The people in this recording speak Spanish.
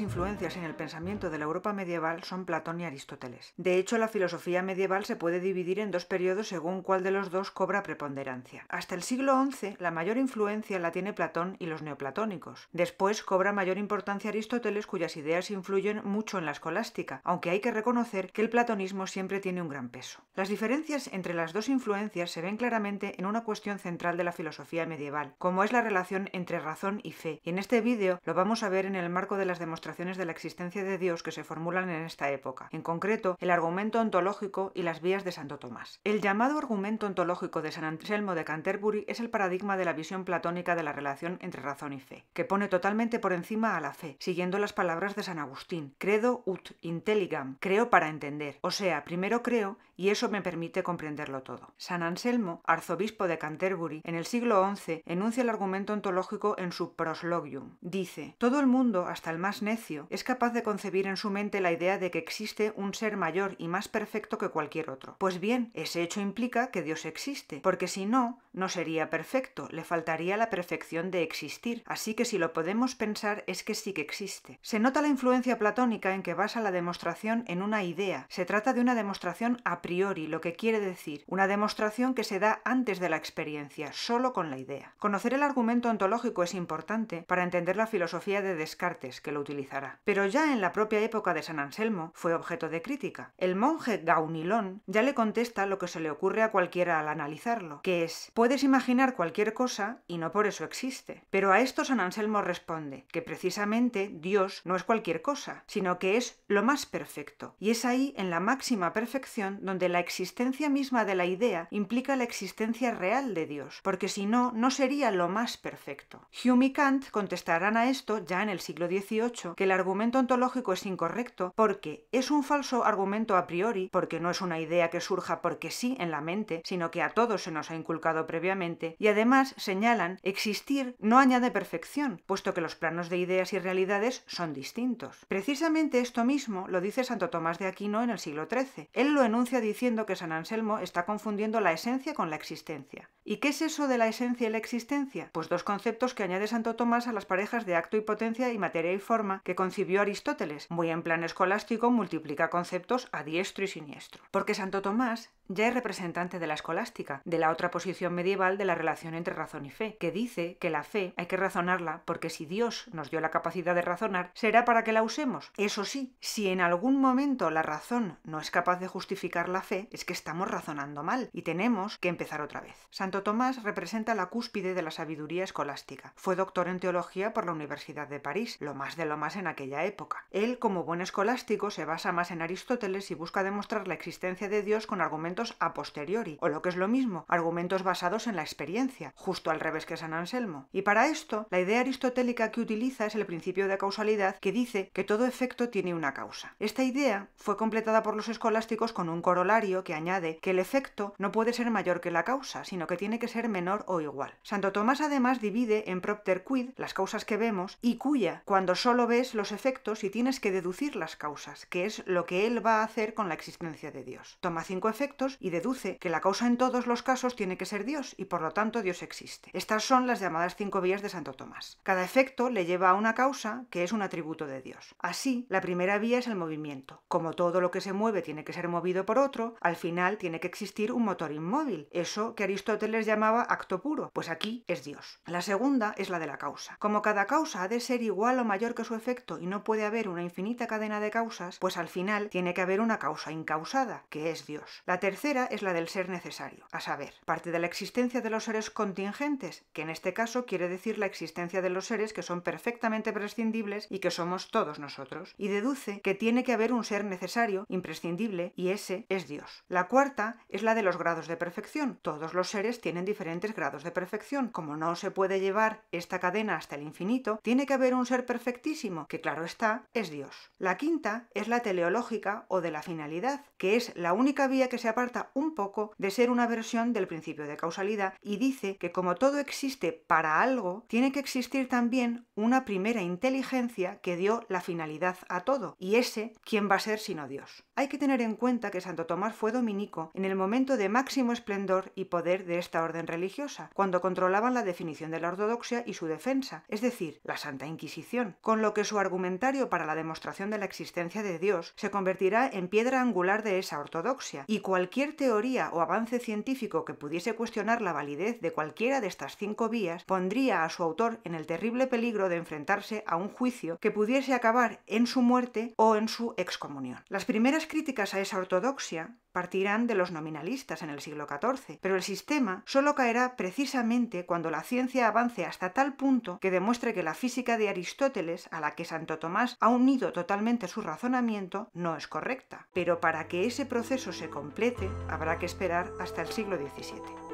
influencias en el pensamiento de la Europa medieval son Platón y Aristóteles. De hecho, la filosofía medieval se puede dividir en dos periodos según cuál de los dos cobra preponderancia. Hasta el siglo XI, la mayor influencia la tiene Platón y los neoplatónicos. Después cobra mayor importancia Aristóteles, cuyas ideas influyen mucho en la escolástica, aunque hay que reconocer que el platonismo siempre tiene un gran peso. Las diferencias entre las dos influencias se ven claramente en una cuestión central de la filosofía medieval, como es la relación entre razón y fe, y en este vídeo lo vamos a ver en el marco de las demostraciones de la existencia de Dios que se formulan en esta época, en concreto el argumento ontológico y las vías de Santo Tomás. El llamado argumento ontológico de San Anselmo de Canterbury es el paradigma de la visión platónica de la relación entre razón y fe, que pone totalmente por encima a la fe, siguiendo las palabras de San Agustín, credo ut intelligam, creo para entender, o sea, primero creo y eso me permite comprenderlo todo. San Anselmo, arzobispo de Canterbury, en el siglo XI enuncia el argumento ontológico en su proslogium. Dice, todo el mundo, hasta el más negro, es capaz de concebir en su mente la idea de que existe un ser mayor y más perfecto que cualquier otro. Pues bien, ese hecho implica que Dios existe, porque si no, no sería perfecto, le faltaría la perfección de existir, así que si lo podemos pensar es que sí que existe. Se nota la influencia platónica en que basa la demostración en una idea. Se trata de una demostración a priori, lo que quiere decir, una demostración que se da antes de la experiencia, solo con la idea. Conocer el argumento ontológico es importante para entender la filosofía de Descartes, que lo pero ya en la propia época de San Anselmo fue objeto de crítica. El monje Gaunilón ya le contesta lo que se le ocurre a cualquiera al analizarlo, que es, puedes imaginar cualquier cosa y no por eso existe. Pero a esto San Anselmo responde que precisamente Dios no es cualquier cosa, sino que es lo más perfecto. Y es ahí, en la máxima perfección, donde la existencia misma de la idea implica la existencia real de Dios, porque si no, no sería lo más perfecto. Hume y Kant contestarán a esto ya en el siglo XVIII que el argumento ontológico es incorrecto porque es un falso argumento a priori, porque no es una idea que surja porque sí en la mente, sino que a todos se nos ha inculcado previamente, y además señalan existir no añade perfección, puesto que los planos de ideas y realidades son distintos. Precisamente esto mismo lo dice Santo Tomás de Aquino en el siglo XIII. Él lo enuncia diciendo que San Anselmo está confundiendo la esencia con la existencia. ¿Y qué es eso de la esencia y la existencia? Pues dos conceptos que añade Santo Tomás a las parejas de acto y potencia y materia y forma que concibió Aristóteles, muy en plan escolástico, multiplica conceptos a diestro y siniestro. Porque Santo Tomás ya es representante de la escolástica, de la otra posición medieval de la relación entre razón y fe, que dice que la fe hay que razonarla porque si Dios nos dio la capacidad de razonar, será para que la usemos. Eso sí, si en algún momento la razón no es capaz de justificar la fe, es que estamos razonando mal y tenemos que empezar otra vez. Santo Tomás representa la cúspide de la sabiduría escolástica. Fue doctor en teología por la Universidad de París, lo más de lo más en aquella época. Él, como buen escolástico, se basa más en Aristóteles y busca demostrar la existencia de Dios con argumentos a posteriori, o lo que es lo mismo, argumentos basados en la experiencia, justo al revés que San Anselmo. Y para esto, la idea aristotélica que utiliza es el principio de causalidad que dice que todo efecto tiene una causa. Esta idea fue completada por los escolásticos con un corolario que añade que el efecto no puede ser mayor que la causa, sino que tiene que ser menor o igual. Santo Tomás además divide en propter quid las causas que vemos y cuya cuando solo ves los efectos y tienes que deducir las causas, que es lo que él va a hacer con la existencia de Dios. Toma cinco efectos y deduce que la causa en todos los casos tiene que ser Dios y por lo tanto Dios existe. Estas son las llamadas cinco vías de Santo Tomás. Cada efecto le lleva a una causa que es un atributo de Dios. Así, la primera vía es el movimiento. Como todo lo que se mueve tiene que ser movido por otro, al final tiene que existir un motor inmóvil, eso que Aristóteles llamaba acto puro, pues aquí es Dios. La segunda es la de la causa. Como cada causa ha de ser igual o mayor que su y no puede haber una infinita cadena de causas, pues al final tiene que haber una causa incausada, que es Dios. La tercera es la del ser necesario, a saber, parte de la existencia de los seres contingentes, que en este caso quiere decir la existencia de los seres que son perfectamente prescindibles y que somos todos nosotros, y deduce que tiene que haber un ser necesario, imprescindible, y ese es Dios. La cuarta es la de los grados de perfección. Todos los seres tienen diferentes grados de perfección. Como no se puede llevar esta cadena hasta el infinito, tiene que haber un ser perfectísimo que claro está, es Dios. La quinta es la teleológica o de la finalidad, que es la única vía que se aparta un poco de ser una versión del principio de causalidad y dice que como todo existe para algo, tiene que existir también una primera inteligencia que dio la finalidad a todo, y ese, ¿quién va a ser sino Dios? Hay que tener en cuenta que Santo Tomás fue dominico en el momento de máximo esplendor y poder de esta orden religiosa, cuando controlaban la definición de la ortodoxia y su defensa, es decir, la Santa Inquisición, con lo que su argumentario para la demostración de la existencia de Dios se convertirá en piedra angular de esa ortodoxia, y cualquier teoría o avance científico que pudiese cuestionar la validez de cualquiera de estas cinco vías pondría a su autor en el terrible peligro de enfrentarse a un juicio que pudiese acabar en su muerte o en su excomunión. Las primeras críticas a esa ortodoxia partirán de los nominalistas en el siglo XIV, pero el sistema solo caerá precisamente cuando la ciencia avance hasta tal punto que demuestre que la física de Aristóteles, a la que Santo Tomás ha unido totalmente su razonamiento no es correcta, pero para que ese proceso se complete habrá que esperar hasta el siglo XVII.